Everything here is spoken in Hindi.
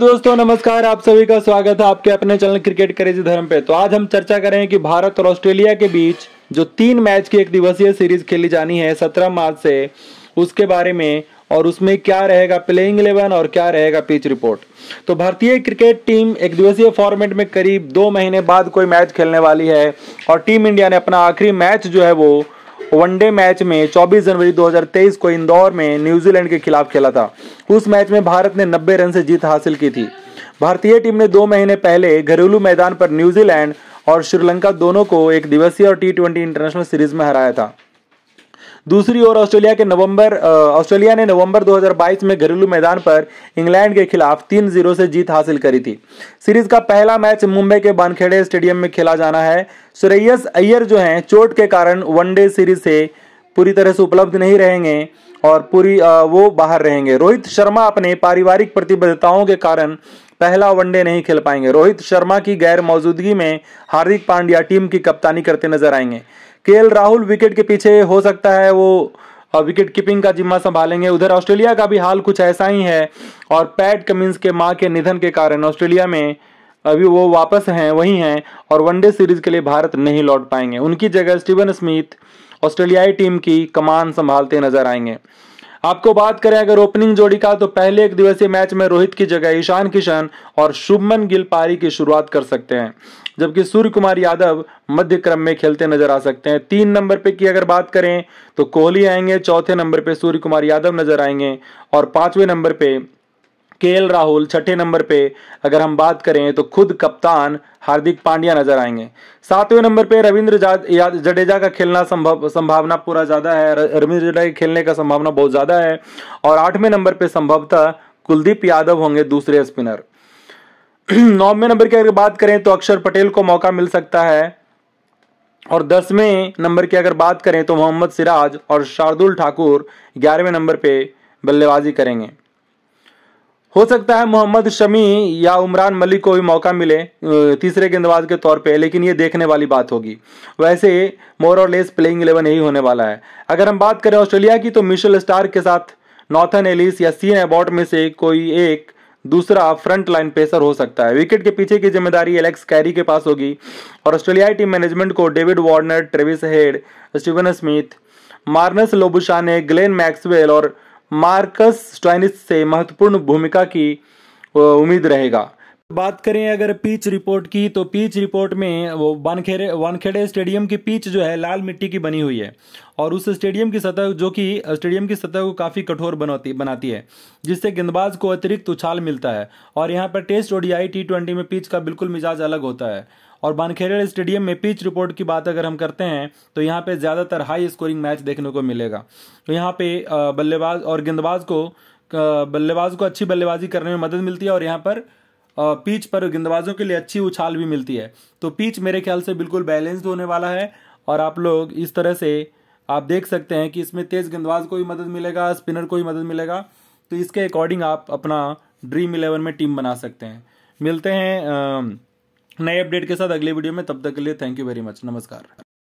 दोस्तों नमस्कार आप सभी का स्वागत है आपके अपने चैनल क्रिकेट करेजी धर्म पे तो आज हम चर्चा करेंगे कि भारत और ऑस्ट्रेलिया के बीच जो तीन मैच की एक दिवसीय सीरीज खेली जानी है सत्रह मार्च से उसके बारे में और उसमें क्या रहेगा प्लेइंग इलेवन और क्या रहेगा पिच रिपोर्ट तो भारतीय क्रिकेट टीम एक दिवसीय फॉर्मेट में करीब दो महीने बाद कोई मैच खेलने वाली है और टीम इंडिया ने अपना आखिरी मैच जो है वो वनडे मैच में 24 जनवरी 2023 को इंदौर में न्यूजीलैंड के खिलाफ खेला था उस मैच में भारत ने 90 रन से जीत हासिल की थी भारतीय टीम ने दो महीने पहले घरेलू मैदान पर न्यूजीलैंड और श्रीलंका दोनों को एक दिवसीय और टी इंटरनेशनल सीरीज में हराया था दूसरी ओर ऑस्ट्रेलिया के नवंबर ऑस्ट्रेलिया ने नवंबर 2022 में घरेलू मैदान पर इंग्लैंड के खिलाफ तीन जीरो से जीत हासिल करी थी सीरीज का पहला मैच मुंबई के बानखेड़े स्टेडियम में खेला जाना है सुरैयस अय्यर जो हैं चोट के कारण वनडे सीरीज से पूरी तरह से उपलब्ध नहीं रहेंगे और पूरी वो बाहर रहेंगे रोहित शर्मा अपने पारिवारिक प्रतिबद्धताओं के कारण पहला वनडे नहीं खेल पाएंगे रोहित शर्मा की गैर मौजूदगी में हार्दिक पांड्या टीम की कप्तानी करते नजर आएंगे के राहुल विकेट के पीछे हो सकता है वो विकेट कीपिंग का जिम्मा संभालेंगे उधर ऑस्ट्रेलिया का भी हाल कुछ ऐसा ही है और पैट कमिंस के मां के निधन के कारण ऑस्ट्रेलिया में अभी वो वापस हैं वही हैं और वनडे सीरीज के लिए भारत नहीं लौट पाएंगे उनकी जगह स्टीवन स्मिथ ऑस्ट्रेलियाई टीम की कमान संभालते नजर आएंगे आपको बात करें अगर ओपनिंग जोड़ी का तो पहले एक दिवसीय मैच में रोहित की जगह ईशान किशन और शुभमन गिल पारी की शुरुआत कर सकते हैं जबकि सूर्य कुमार यादव मध्य क्रम में खेलते नजर आ सकते हैं तीन नंबर पे की अगर बात करें तो कोहली आएंगे चौथे नंबर पे सूर्य कुमार यादव नजर आएंगे और पांचवें नंबर पे के राहुल छठे नंबर पे अगर हम बात करें तो खुद कप्तान हार्दिक पांड्या नजर आएंगे सातवें नंबर पे रविंद्र जडेजा का खेलना संभव संभावना पूरा ज़्यादा है रविंद्र जडेजा के खेलने का संभावना बहुत ज़्यादा है और आठवें नंबर पे संभवतः कुलदीप यादव होंगे दूसरे स्पिनर नौवें नंबर की अगर बात करें तो अक्षर पटेल को मौका मिल सकता है और दसवें नंबर की अगर बात करें तो मोहम्मद सिराज और शार्दुल ठाकुर ग्यारहवें नंबर पे बल्लेबाजी करेंगे हो सकता है मोहम्मद शमी या उमरान मलिक को भी मौका मिले तीसरे गेंदबाज के तौर पे लेकिन ये देखने वाली बात होगी वैसे मोर और लेस प्लेइंग इलेवन यही होने वाला है अगर हम बात करें ऑस्ट्रेलिया की तो मिशेल स्टार के साथ नॉर्थन एलिस या सीन एबॉट में से कोई एक दूसरा फ्रंट लाइन पेसर हो सकता है विकेट के पीछे की जिम्मेदारी एलेक्स कैरी के पास होगी और ऑस्ट्रेलियाई टीम मैनेजमेंट को David Warner Travis Head Steven Smith Marnus Labuschagne Glenn Maxwell और मार्कस स्टॉइनिस से महत्वपूर्ण भूमिका की उम्मीद रहेगा बात करें अगर पीच रिपोर्ट की तो पीच रिपोर्ट में वो वानखेड़े वानखेड़े स्टेडियम की पीच जो है लाल मिट्टी की बनी हुई है और उस स्टेडियम की सतह जो कि स्टेडियम की सतह को काफ़ी कठोर बनाती बनाती है जिससे गेंदबाज को अतिरिक्त उछाल मिलता है और यहाँ पर टेस्ट ओडीआई टी ट्वेंटी में पीच का बिल्कुल मिजाज अलग होता है और बानखेड़े स्टेडियम में पिच रिपोर्ट की बात अगर हम करते हैं तो यहाँ पर ज़्यादातर हाई स्कोरिंग मैच देखने को मिलेगा तो यहाँ पर बल्लेबाज और गेंदबाज को बल्लेबाज को अच्छी बल्लेबाजी करने में मदद मिलती है और यहाँ पर पीच पर गेंदबाजों के लिए अच्छी उछाल भी मिलती है तो पीच मेरे ख्याल से बिल्कुल बैलेंस्ड होने वाला है और आप लोग इस तरह से आप देख सकते हैं कि इसमें तेज़ गेंदबाज को भी मदद मिलेगा स्पिनर को भी मदद मिलेगा तो इसके अकॉर्डिंग आप अपना ड्रीम इलेवन में टीम बना सकते हैं मिलते हैं नए अपडेट के साथ अगले वीडियो में तब तक के लिए थैंक यू वेरी मच नमस्कार